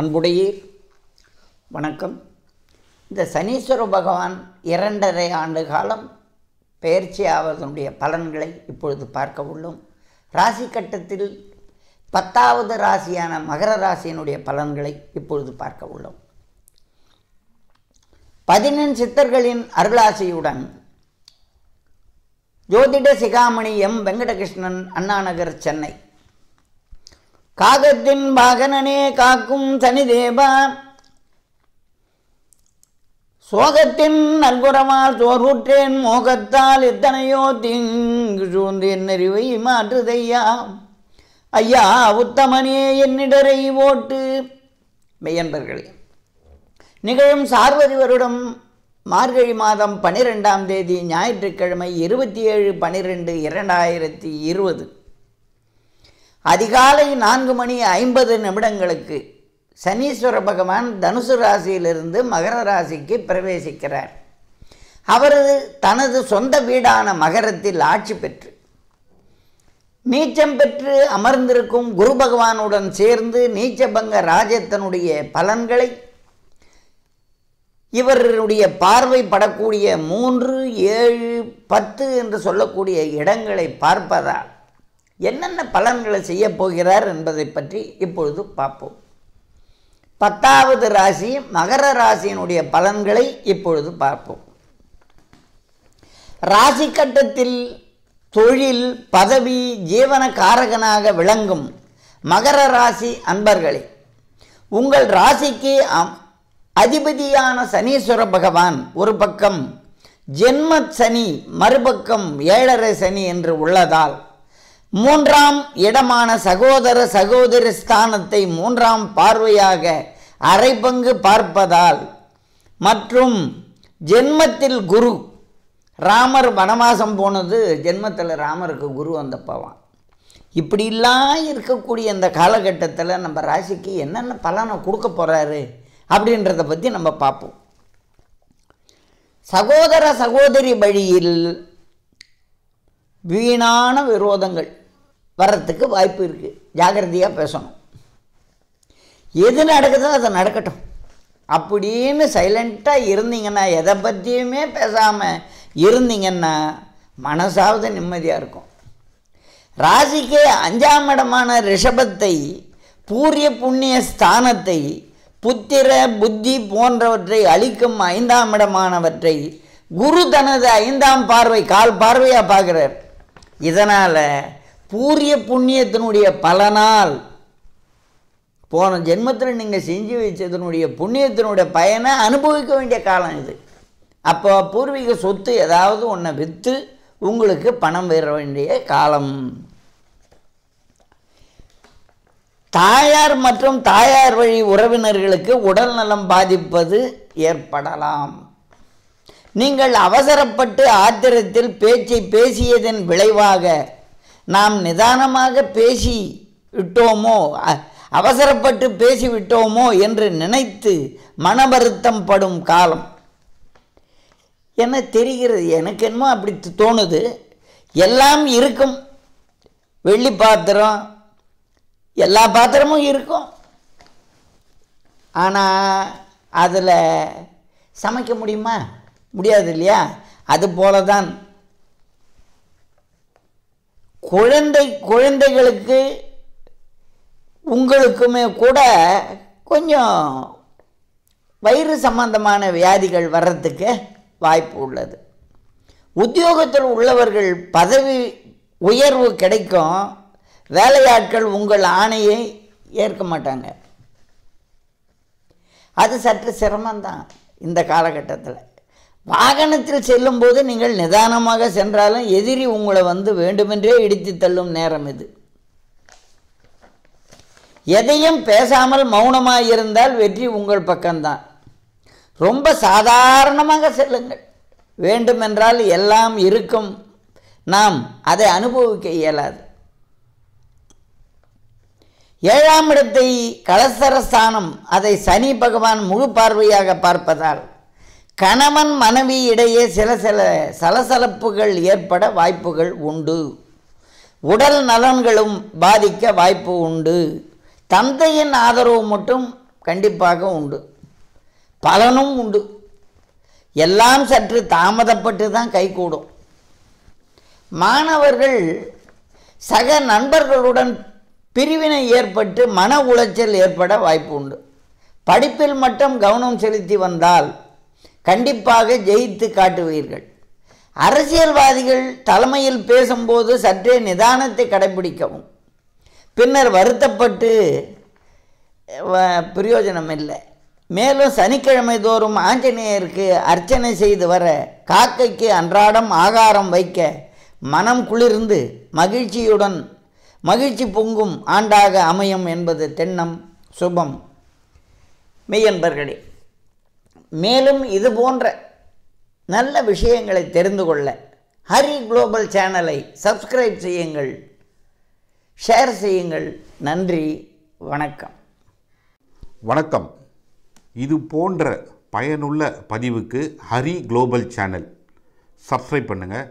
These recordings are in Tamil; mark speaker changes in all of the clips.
Speaker 1: அன்புடையீர் வணக்கம் இந்த சனீஸ்வர பகவான் இரண்டரை ஆண்டு காலம் பயிற்சி ஆவதனுடைய பலன்களை இப்பொழுது பார்க்க உள்ளோம் ராசி கட்டத்தில் பத்தாவது ராசியான மகர ராசியினுடைய பலன்களை இப்பொழுது பார்க்க உள்ளோம் பதினெண் சித்தர்களின் அருளாசியுடன் ஜோதிட சிகாமணி எம் வெங்கடகிருஷ்ணன் அண்ணாநகர் சென்னை காகத்தின் பாகனனே காக்கும் சனிதேவா சோகத்தின் நல்குரமால் சோர்வுற்றேன் மோகத்தால் எத்தனையோ தீங்கு சூழ்ந்து நெறிவை மாற்றுதையா ஐயா உத்தமனே என்னிடரை ஓட்டு மெய்யன்பர்களே நிகழும் சார்வதி வருடம் மார்கழி மாதம் பனிரெண்டாம் தேதி ஞாயிற்றுக்கிழமை இருபத்தி ஏழு பனிரெண்டு இரண்டாயிரத்தி இருபது அதிகாலை நான்கு மணி ஐம்பது நிமிடங்களுக்கு சனீஸ்வர பகவான் தனுசு ராசியிலிருந்து மகர ராசிக்கு பிரவேசிக்கிறார் அவரது தனது சொந்த வீடான மகரத்தில் ஆட்சி பெற்று நீச்சம் பெற்று அமர்ந்திருக்கும் குரு பகவானுடன் சேர்ந்து நீச்சபங்க ராஜத்தனுடைய பலன்களை இவருடைய பார்வை படக்கூடிய மூன்று ஏழு பத்து என்று சொல்லக்கூடிய இடங்களை பார்ப்பதால் என்னென்ன பலன்களை செய்ய போகிறார் என்பதை பற்றி இப்பொழுது பார்ப்போம் பத்தாவது ராசி மகர ராசியினுடைய பலன்களை இப்பொழுது பார்ப்போம் ராசி கட்டத்தில் தொழில் பதவி ஜீவன காரகனாக விளங்கும் மகர ராசி அன்பர்களே உங்கள் ராசிக்கு அதிபதியான சனீஸ்வர பகவான் ஒரு பக்கம் ஜென்ம சனி மறுபக்கம் ஏழரை சனி என்று உள்ளதால் மூன்றாம் இடமான சகோதர சகோதரி ஸ்தானத்தை மூன்றாம் பார்வையாக அரை பங்கு பார்ப்பதால் மற்றும் ஜென்மத்தில் குரு ராமர் வனவாசம் போனது ஜென்மத்தில் ராமருக்கு குரு வந்த இப்படிலாம் இருக்கக்கூடிய இந்த காலகட்டத்தில் நம்ம ராசிக்கு என்னென்ன பலனை கொடுக்க போகிறாரு அப்படின்றத பற்றி நம்ம பார்ப்போம் சகோதர சகோதரி வழியில் வீணான விரோதங்கள் வர்றதுக்கு வாய்ப்பு இருக்குது ஜாகிரதையாக பேசணும் எது நடக்குதோ அதை நடக்கட்டும் அப்படின்னு சைலண்ட்டாக இருந்தீங்கன்னா எதை பற்றியுமே பேசாமல் இருந்தீங்கன்னா மனசாவது நிம்மதியாக இருக்கும் ராசிக்கே அஞ்சாம் இடமான ரிஷபத்தை பூரிய புண்ணிய ஸ்தானத்தை புத்திர புத்தி போன்றவற்றை அளிக்கும் ஐந்தாம் இடமானவற்றை குரு தனது ஐந்தாம் பார்வை கால் பார்வையாக பார்க்குறார் இதனால் பூரிய புண்ணியத்தினுடைய பலனால் போன ஜென்மத்தில் நீங்கள் செஞ்சு வச்சதனுடைய புண்ணியத்தினுடைய பயனை அனுபவிக்க வேண்டிய காலம் இது அப்போ பூர்வீக சொத்து ஏதாவது ஒன்றை விற்று உங்களுக்கு பணம் பெற வேண்டிய காலம் தாயார் மற்றும் தாயார் வழி உறவினர்களுக்கு உடல் நலம் பாதிப்பது ஏற்படலாம் நீங்கள் அவசரப்பட்டு ஆத்திரத்தில் பேச்சை பேசியதன் விளைவாக நாம் நிதானமாக பேசி விட்டோமோ அவசரப்பட்டு பேசிவிட்டோமோ என்று நினைத்து மன வருத்தம் படும் காலம் என தெரிகிறது எனக்கு என்னமோ அப்படி தோணுது எல்லாம் இருக்கும் வெள்ளி பாத்திரம் எல்லா பாத்திரமும் இருக்கும் ஆனால் அதில் சமைக்க முடியுமா முடியாது இல்லையா அது போல தான் குழந்தை குழந்தைகளுக்கு உங்களுக்குமே கூட கொஞ்சம் வயிறு சம்பந்தமான வியாதிகள் வர்றதுக்கு வாய்ப்பு உள்ளது உத்தியோகத்தில் உள்ளவர்கள் பதவி உயர்வு கிடைக்கும் வேலையாட்கள் உங்கள் ஆணையை ஏற்க மாட்டாங்க அது சற்று சிரமந்தான் இந்த காலகட்டத்தில் வாகனத்தில் செல்லும்போது நீங்கள் நிதானமாக சென்றாலும் எதிரி உங்களை வந்து வேண்டுமென்றே இடித்து தள்ளும் நேரம் இது எதையும் பேசாமல் மௌனமாக இருந்தால் வெற்றி உங்கள் பக்கம்தான் ரொம்ப சாதாரணமாக செல்லுங்கள் வேண்டுமென்றால் எல்லாம் இருக்கும் நாம் அதை அனுபவிக்க இயலாது ஏழாம் இடத்தை கலசரஸ்தானம் அதை சனி பகவான் முழு பார்வையாக பார்ப்பதால் கணவன் மனைவி இடையே சில சில சலசலப்புகள் ஏற்பட வாய்ப்புகள் உண்டு உடல் நலன்களும் பாதிக்க வாய்ப்பு உண்டு தந்தையின் ஆதரவு மட்டும் கண்டிப்பாக உண்டு பலனும் உண்டு எல்லாம் சற்று தாமதப்பட்டு தான் கைகூடும் மாணவர்கள் சக நண்பர்களுடன் பிரிவினை ஏற்பட்டு மன உளைச்சல் ஏற்பட வாய்ப்பு உண்டு படிப்பில் மட்டும் கவனம் செலுத்தி வந்தால் கண்டிப்பாக ஜெயித்து காட்டுவீர்கள் அரசியல்வாதிகள் தலைமையில் பேசும்போது சற்றே நிதானத்தை கடைபிடிக்கவும் பின்னர் வருத்தப்பட்டு பிரயோஜனம் இல்லை மேலும் சனிக்கிழமை தோறும் ஆஞ்சநேயருக்கு அர்ச்சனை செய்து வர காக்கைக்கு அன்றாடம் ஆகாரம் வைக்க மனம் குளிர்ந்து மகிழ்ச்சியுடன் மகிழ்ச்சி பொங்கும் ஆண்டாக அமையும் என்பது தென்னம் சுபம் மெய்யன்பர்களே மேலும் இது போன்ற நல்ல விஷயங்களை தெரிந்து கொள்ள ஹரி குளோபல் சேனலை சப்ஸ்கிரைப் செய்யுங்கள் ஷேர் செய்யுங்கள் நன்றி வணக்கம் வணக்கம் இது போன்ற பயனுள்ள பதிவுக்கு ஹரி குளோபல் சேனல் சப்ஸ்கிரைப் பண்ணுங்கள்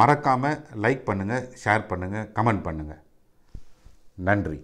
Speaker 1: மறக்காமல் லைக் பண்ணுங்கள் ஷேர் பண்ணுங்கள் கமெண்ட் பண்ணுங்கள் நன்றி